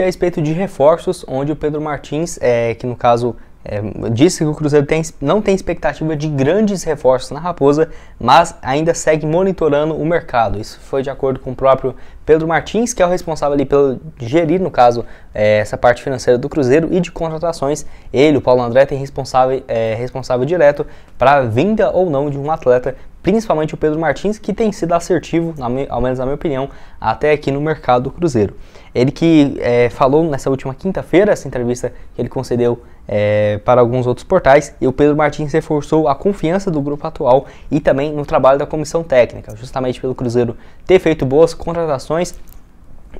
a respeito de reforços, onde o Pedro Martins, é, que no caso é, disse que o Cruzeiro tem, não tem expectativa de grandes reforços na Raposa, mas ainda segue monitorando o mercado. Isso foi de acordo com o próprio Pedro Martins, que é o responsável ali pelo gerir, no caso, é, essa parte financeira do Cruzeiro e de contratações. Ele, o Paulo André, tem responsável, é, responsável direto para a vinda ou não de um atleta, principalmente o Pedro Martins, que tem sido assertivo, na, ao menos na minha opinião, até aqui no mercado do Cruzeiro. Ele que é, falou nessa última quinta-feira, essa entrevista que ele concedeu é, para alguns outros portais, e o Pedro Martins reforçou a confiança do grupo atual e também no trabalho da comissão técnica, justamente pelo Cruzeiro ter feito boas contratações alterações.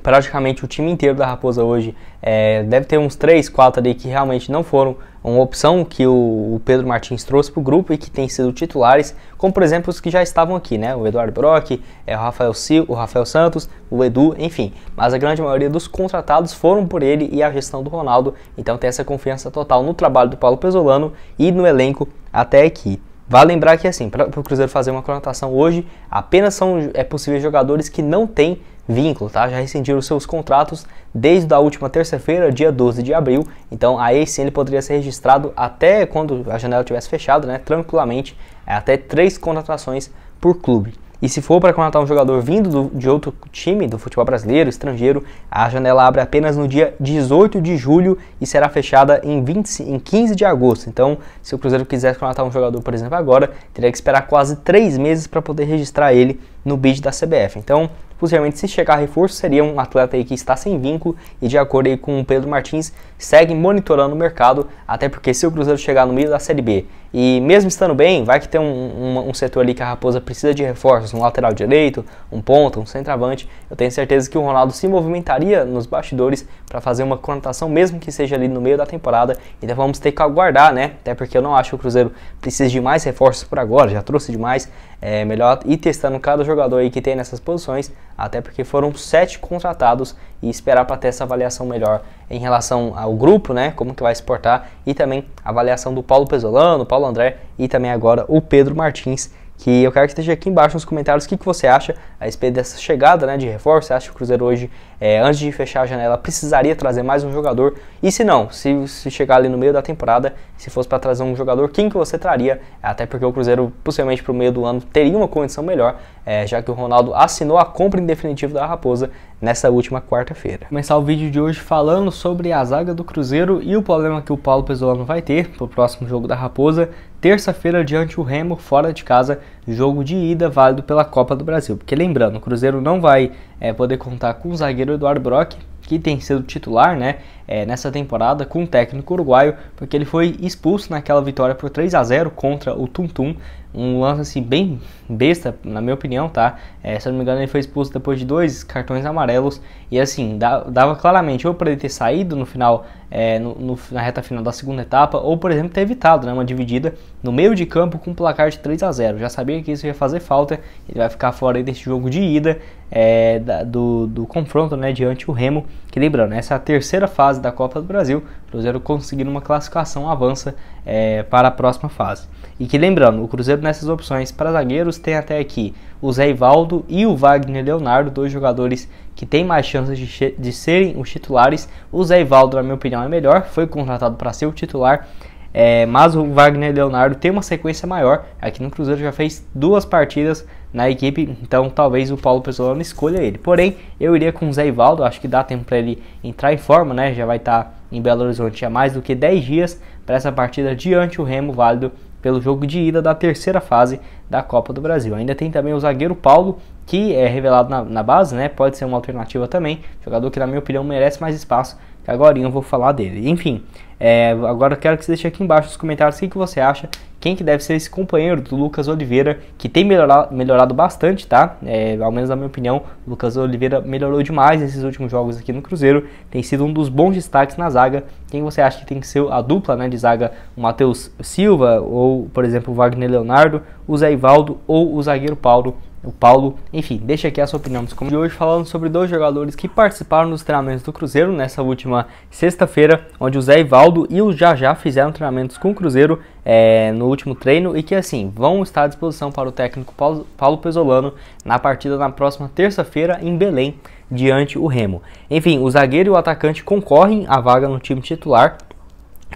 Praticamente o time inteiro da Raposa hoje é, deve ter uns 3, 4 ali que realmente não foram uma opção que o, Pedro Martins trouxe para o grupo e que tem sido titulares, como por exemplo os que já estavam aqui, né? O Eduardo Brock, é, o, Rafael Sil, o Rafael Santos, o Edu, enfim. Mas a grande maioria dos contratados foram por ele e a gestão do Ronaldo, então tem essa confiança total no trabalho do Paulo Pesolano e no elenco até aqui. Vale lembrar que assim, para o Cruzeiro fazer uma contratação hoje, apenas são é possíveis jogadores que não têm vínculo, tá? Já rescindiram seus contratos desde a última terça-feira, dia 12 de abril. Então, aí sim ele poderia ser registrado até quando a janela tivesse fechado, né? Tranquilamente, é, até três contratações por clube. E se for para contratar um jogador vindo do, de outro time do futebol brasileiro, estrangeiro, a janela abre apenas no dia 18 de julho e será fechada em, 20, em 15 de agosto. Então, se o Cruzeiro quisesse contratar um jogador, por exemplo, agora, teria que esperar quase três meses para poder registrar ele no bid da CBF. Então, possivelmente, se chegar reforço, seria um atleta aí que está sem vínculo e, de acordo aí com o Pedro Martins, segue monitorando o mercado, até porque se o Cruzeiro chegar no meio da Série B e, mesmo estando bem, vai que tem um, um, um setor ali que a Raposa precisa de reforços, um lateral direito, um ponto, um centroavante, eu tenho certeza que o Ronaldo se movimentaria nos bastidores para fazer uma conotação, mesmo que seja ali no meio da temporada, então vamos ter que aguardar, né? Até porque eu não acho que o Cruzeiro precise de mais reforços por agora, já trouxe demais, é melhor ir testando cada jogador jogador aí que tem nessas posições, até porque foram sete contratados e esperar para ter essa avaliação melhor em relação ao grupo, né? Como que vai exportar e também a avaliação do Paulo Pesolano, Paulo André e também agora o Pedro Martins, que eu quero que esteja aqui embaixo nos comentários o que, que você acha a respeito dessa chegada né, de reforço. Você acha que o Cruzeiro hoje, é, antes de fechar a janela, precisaria trazer mais um jogador? E se não, se, se chegar ali no meio da temporada, se fosse para trazer um jogador, quem que você traria? Até porque o Cruzeiro, possivelmente para o meio do ano, teria uma condição melhor, é, já que o Ronaldo assinou a compra em definitivo da Raposa nessa última quarta-feira. Começar o vídeo de hoje falando sobre a zaga do Cruzeiro e o problema que o Paulo Pesolano vai ter para o próximo jogo da Raposa, terça-feira diante o Remo, fora de casa, jogo de ida válido pela Copa do Brasil. Porque lembrando, o Cruzeiro não vai é, poder contar com o zagueiro Eduardo Brock, que tem sido titular, né? é, nessa temporada com o técnico uruguaio, porque ele foi expulso naquela vitória por 3 a 0 contra o Tuntum. Um lance assim, bem besta, na minha opinião, tá? É, se eu não me engano, ele foi expulso depois de dois cartões amarelos. E assim, dava claramente ou para ele ter saído no final, é, no, no, na reta final da segunda etapa, ou por exemplo, ter evitado né, uma dividida no meio de campo com um placar de 3 a 0 Já sabia que isso ia fazer falta, ele vai ficar fora desse jogo de ida é, da, do, do confronto né, diante o Remo. Que lembrando, essa é a terceira fase fase da Copa do Brasil, o Cruzeiro conseguindo uma classificação avança é, para a próxima fase. E que lembrando, o Cruzeiro nessas opções para zagueiros tem até aqui o Zé Ivaldo e o Wagner Leonardo, dois jogadores que têm mais chances de, de serem os titulares. O Zé Ivaldo, na minha opinião, é melhor, foi contratado para ser o titular. É, mas o Wagner Leonardo tem uma sequência maior. Aqui no Cruzeiro já fez duas partidas na equipe, então talvez o Paulo Pessoa não escolha ele. Porém, eu iria com o Zé Ivaldo, acho que dá tempo para ele entrar em forma, né? Já vai estar tá em Belo Horizonte há mais do que 10 dias para essa partida diante o Remo, válido pelo jogo de ida da terceira fase da Copa do Brasil. Ainda tem também o zagueiro Paulo, que é revelado na, na base, né? Pode ser uma alternativa também. Jogador que, na minha opinião, merece mais espaço que agora eu vou falar dele. Enfim, é, agora eu quero que você deixe aqui embaixo nos comentários o que, que você acha, quem que deve ser esse companheiro do Lucas Oliveira, que tem melhorado, melhorado bastante, tá? É, ao menos na minha opinião, o Lucas Oliveira melhorou demais nesses últimos jogos aqui no Cruzeiro, tem sido um dos bons destaques na zaga. Quem você acha que tem que ser a dupla né, de zaga, o Matheus Silva, ou por exemplo o Wagner Leonardo, o Zé Ivaldo ou o zagueiro Paulo? o Paulo. Enfim, deixa aqui a sua opinião nos comentários de hoje falando sobre dois jogadores que participaram dos treinamentos do Cruzeiro nessa última sexta-feira, onde o Zé Ivaldo e o Jajá fizeram treinamentos com o Cruzeiro é, no último treino e que assim vão estar à disposição para o técnico Paulo, Paulo Pesolano na partida na próxima terça-feira em Belém diante o Remo. Enfim, o zagueiro e o atacante concorrem à vaga no time titular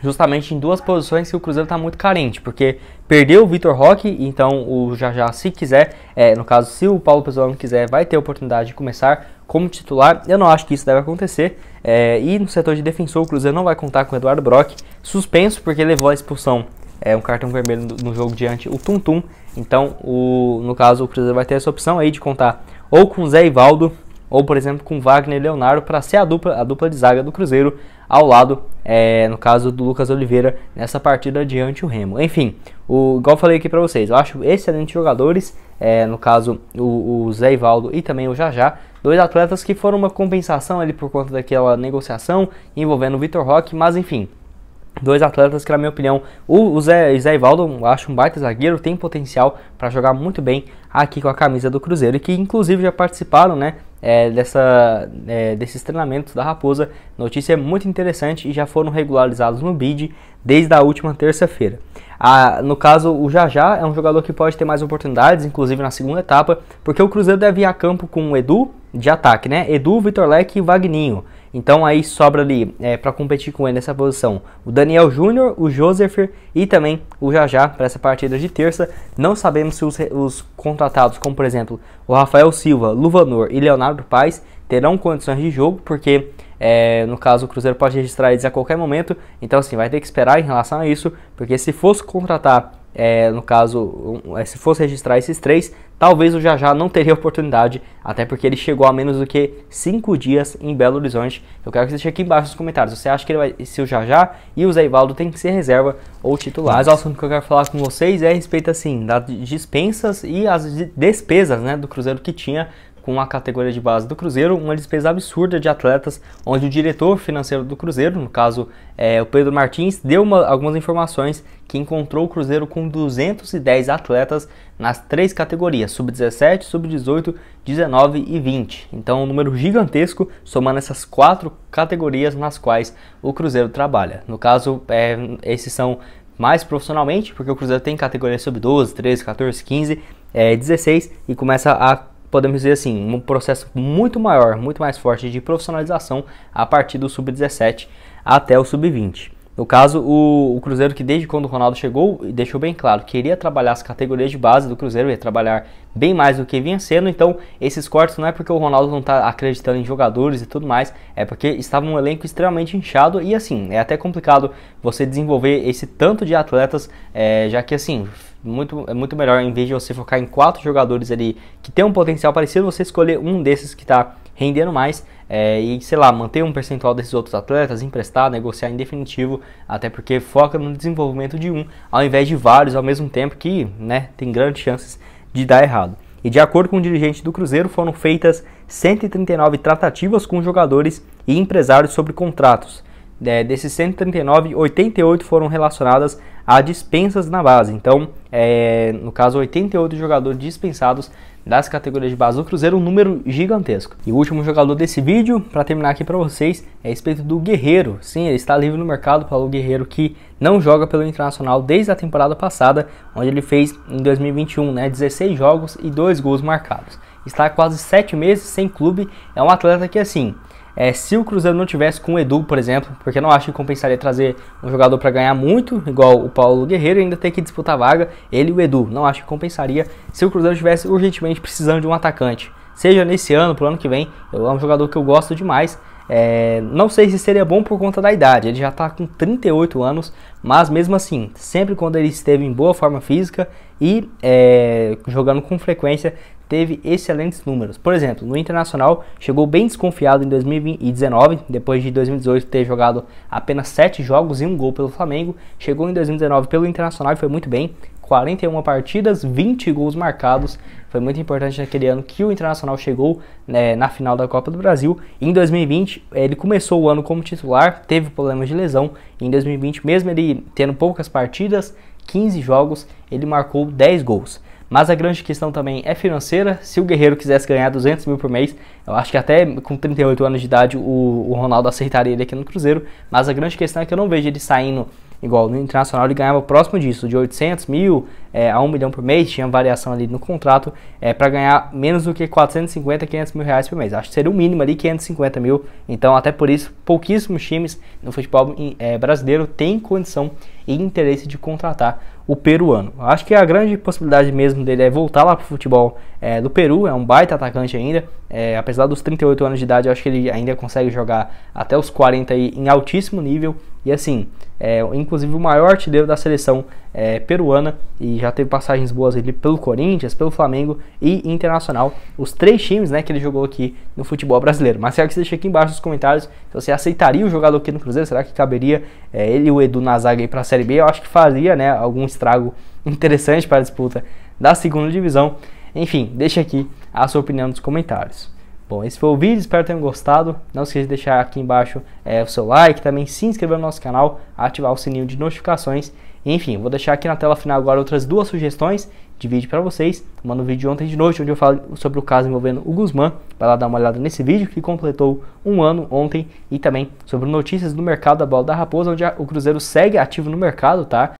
justamente em duas posições que o Cruzeiro está muito carente, porque perdeu o Vitor Roque, então o Jajá, se quiser, é, no caso, se o Paulo não quiser, vai ter a oportunidade de começar como titular. Eu não acho que isso deve acontecer. É, e no setor de defensor, o Cruzeiro não vai contar com o Eduardo Brock, suspenso porque levou a expulsão, é, um cartão vermelho no, no jogo diante o Tum Tum. Então, o, no caso, o Cruzeiro vai ter essa opção aí de contar ou com o Zé Ivaldo ou por exemplo com Wagner e Leonardo para ser a dupla, a dupla de zaga do Cruzeiro ao lado, é, no caso do Lucas Oliveira, nessa partida diante o Remo. Enfim, o, igual eu falei aqui para vocês, eu acho excelentes jogadores, é, no caso o, o Zé Ivaldo e também o Jajá, dois atletas que foram uma compensação ali por conta daquela negociação envolvendo o Vitor Roque, mas enfim, Dois atletas que, na minha opinião, o Zé, Zé Ivaldo, acho um baita zagueiro, tem potencial para jogar muito bem aqui com a camisa do Cruzeiro e que, inclusive, já participaram né, é, dessa, é, desses treinamentos da Raposa. Notícia muito interessante e já foram regularizados no BID desde a última terça-feira. Ah, no caso, o Jajá é um jogador que pode ter mais oportunidades, inclusive na segunda etapa, porque o Cruzeiro deve ir a campo com o Edu de ataque, né? Edu, Vitor Leque e Vagninho. Então aí sobra ali é, para competir com ele nessa posição o Daniel Júnior, o Joseph e também o Jajá para essa partida de terça. Não sabemos se os, os, contratados, como por exemplo o Rafael Silva, Luvanor e Leonardo Paes, terão condições de jogo, porque é, no caso o Cruzeiro pode registrar eles a qualquer momento. Então assim, vai ter que esperar em relação a isso, porque se fosse contratar é, no caso, é, se fosse registrar esses três, talvez o Jajá não teria oportunidade, até porque ele chegou a menos do que cinco dias em Belo Horizonte. Eu quero que você deixe aqui embaixo nos comentários, você acha que ele vai, se o Jajá e o Ivaldo tem que ser reserva ou titular. Mas o assunto que eu quero falar com vocês é a respeito, assim, das dispensas e as despesas, né, do Cruzeiro que tinha com a categoria de base do Cruzeiro, uma despesa absurda de atletas, onde o diretor financeiro do Cruzeiro, no caso é, o Pedro Martins, deu uma, algumas informações que encontrou o Cruzeiro com 210 atletas nas três categorias, sub-17, sub-18, 19 e 20. Então, um número gigantesco, somando essas quatro categorias nas quais o Cruzeiro trabalha. No caso, é, esses são mais profissionalmente, porque o Cruzeiro tem categorias sub-12, 13, 14, 15, é, 16 e começa a podemos dizer assim, um processo muito maior, muito mais forte de profissionalização a partir do sub-17 até o sub-20. No caso, o, o, Cruzeiro que desde quando o Ronaldo chegou, deixou bem claro, queria trabalhar as categorias de base do Cruzeiro, ia trabalhar bem mais do que vinha sendo, então esses cortes não é porque o Ronaldo não está acreditando em jogadores e tudo mais, é porque estava um elenco extremamente inchado e assim, é até complicado você desenvolver esse tanto de atletas, é, já que assim, muito, é muito melhor em vez de você focar em quatro jogadores ali que tem um potencial parecido, você escolher um desses que está rendendo mais é, e, sei lá, manter um percentual desses outros atletas, emprestar, negociar em definitivo, até porque foca no desenvolvimento de um, ao invés de vários ao mesmo tempo, que né, tem grandes chances de dar errado. E de acordo com o dirigente do Cruzeiro, foram feitas 139 tratativas com jogadores e empresários sobre contratos é, desses 139, 88 foram relacionadas a dispensas na base. Então, é, no caso, 88 jogadores dispensados das categorias de base do Cruzeiro, um número gigantesco. E o último jogador desse vídeo, para terminar aqui para vocês, é a respeito do Guerreiro. Sim, ele está livre no mercado, Paulo Guerreiro, que não joga pelo Internacional desde a temporada passada, onde ele fez em 2021 né, 16 jogos e 2 gols marcados. Está há quase 7 meses sem clube, é um atleta que assim é, se o Cruzeiro não tivesse com o Edu, por exemplo, porque eu não acho que compensaria trazer um jogador para ganhar muito, igual o Paulo Guerreiro, ainda ter que disputar a vaga, ele e o Edu. Não acho que compensaria se o Cruzeiro estivesse urgentemente precisando de um atacante. Seja nesse ano, pro ano que vem, eu, é um jogador que eu gosto demais. É, não sei se seria bom por conta da idade, ele já está com 38 anos, mas mesmo assim, sempre quando ele esteve em boa forma física e é, jogando com frequência, teve excelentes números. Por exemplo, no Internacional chegou bem desconfiado em 2019, depois de 2018 ter jogado apenas 7 jogos e um gol pelo Flamengo, chegou em 2019 pelo Internacional e foi muito bem. 41 partidas, 20 gols marcados. Foi muito importante naquele ano que o Internacional chegou né, na final da Copa do Brasil. Em 2020, eh, ele começou o ano como titular, teve problemas de lesão. Em 2020, mesmo ele tendo poucas partidas, 15 jogos, ele marcou 10 gols. Mas a grande questão também é financeira. Se o Guerreiro quisesse ganhar 200 mil por mês, eu acho que até com 38 anos de idade o, o Ronaldo acertaria ele aqui no Cruzeiro. Mas a grande questão é que eu não vejo ele saindo igual no Internacional, ele ganhava próximo disso, de 800 mil, é, a 1 milhão por mês, tinha variação ali no contrato, é, para ganhar menos do que 450, 500 mil reais por mês. Acho que seria o mínimo ali 550 mil. Então, até por isso, pouquíssimos times no futebol é, brasileiro têm condição e interesse de contratar o peruano. Acho que a grande possibilidade mesmo dele é voltar lá para o futebol é, do Peru, é um baita atacante ainda, é, apesar dos 38 anos de idade, eu acho que ele ainda consegue jogar até os 40 aí, em altíssimo nível, e assim, é, inclusive o maior artilheiro da seleção é, peruana e já teve passagens boas ali pelo Corinthians, pelo Flamengo e Internacional, os três times né, que ele jogou aqui no futebol brasileiro. Mas será que você deixa aqui embaixo nos comentários se você aceitaria o jogador aqui no Cruzeiro? Será que caberia é, ele e o Edu na zaga para a Série B? Eu acho que faria né, algum estrago interessante para a disputa da segunda divisão. Enfim, deixa aqui a sua opinião nos comentários. Bom, esse foi o vídeo, espero que tenham gostado. Não esqueça de deixar aqui embaixo é, o seu like, também se inscrever no nosso canal, ativar o sininho de notificações enfim, vou deixar aqui na tela final agora outras duas sugestões de vídeo para vocês. Manda um vídeo ontem de noite onde eu falo sobre o caso envolvendo o Guzmán. Vai lá dar uma olhada nesse vídeo que completou um ano ontem e também sobre notícias do mercado da bola da Raposa, onde o Cruzeiro segue ativo no mercado, tá?